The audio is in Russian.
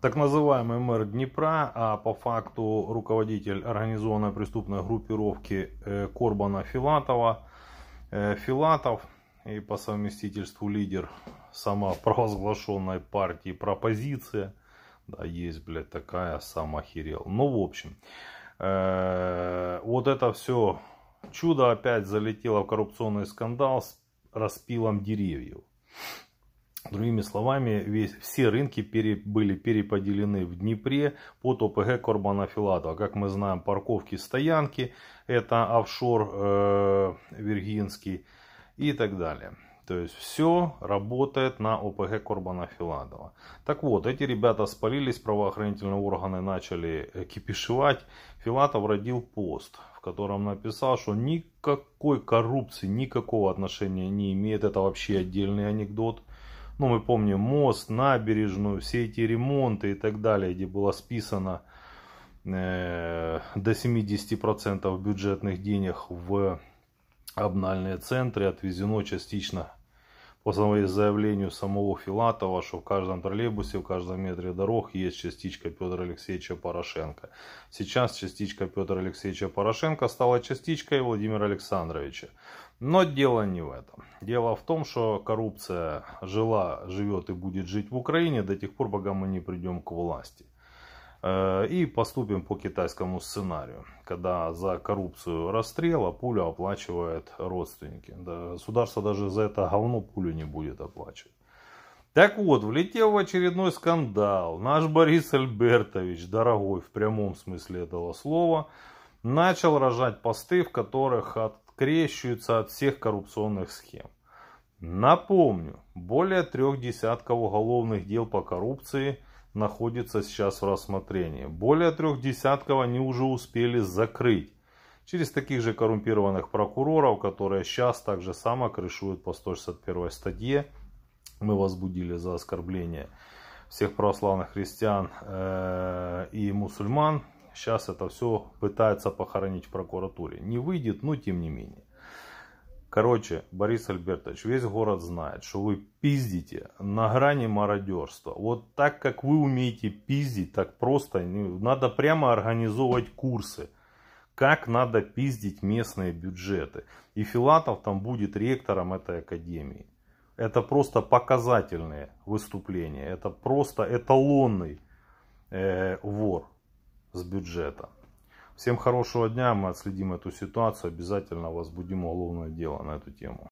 так называемый мэр Днепра, а по факту руководитель организованной преступной группировки э, Корбана Филатова, э, Филатов и по совместительству лидер сама провозглашенной партии «Пропозиция». Да, есть, блядь, такая, сам охерел. Ну, в общем, э, вот это все чудо опять залетело в коррупционный скандал с распилом деревьев. Другими словами, весь, все рынки пере, были переподелены в Днепре под ОПГ Корбана Филатова. Как мы знаем, парковки, стоянки, это офшор э, Виргинский и так далее. То есть все работает на ОПГ Корбана Филатова. Так вот, эти ребята спалились, правоохранительные органы начали э, кипишевать. Филатов родил пост, в котором написал, что никакой коррупции, никакого отношения не имеет. Это вообще отдельный анекдот ну, мы помним мост, набережную, все эти ремонты и так далее, где было списано э, до 70% бюджетных денег в обнальные центры, отвезено частично по заявлению самого Филатова, что в каждом троллейбусе, в каждом метре дорог есть частичка Петра Алексеевича Порошенко. Сейчас частичка Петра Алексеевича Порошенко стала частичкой Владимира Александровича. Но дело не в этом. Дело в том, что коррупция жила, живет и будет жить в Украине до тех пор, пока мы не придем к власти. Э, и поступим по китайскому сценарию, когда за коррупцию расстрела пулю оплачивают родственники. Государство даже за это говно пулю не будет оплачивать. Так вот, влетел в очередной скандал. Наш Борис Альбертович, дорогой в прямом смысле этого слова, начал рожать посты, в которых от открещиваются от всех коррупционных схем. Напомню, более трех десятков уголовных дел по коррупции находится сейчас в рассмотрении. Более трех десятков они уже успели закрыть через таких же коррумпированных прокуроров, которые сейчас так же само крышуют по 161 статье. Мы возбудили за оскорбление всех православных христиан э, и мусульман сейчас это все пытается похоронить в прокуратуре. Не выйдет, но ну, тем не менее. Короче, Борис Альбертович, весь город знает, что вы пиздите на грани мародерства. Вот так, как вы умеете пиздить, так просто. Ну, надо прямо организовывать курсы, как надо пиздить местные бюджеты. И Филатов там будет ректором этой академии. Это просто показательные выступления. Это просто эталонный э, вор с бюджета. Всем хорошего дня, мы отследим эту ситуацию, обязательно возбудим уголовное дело на эту тему.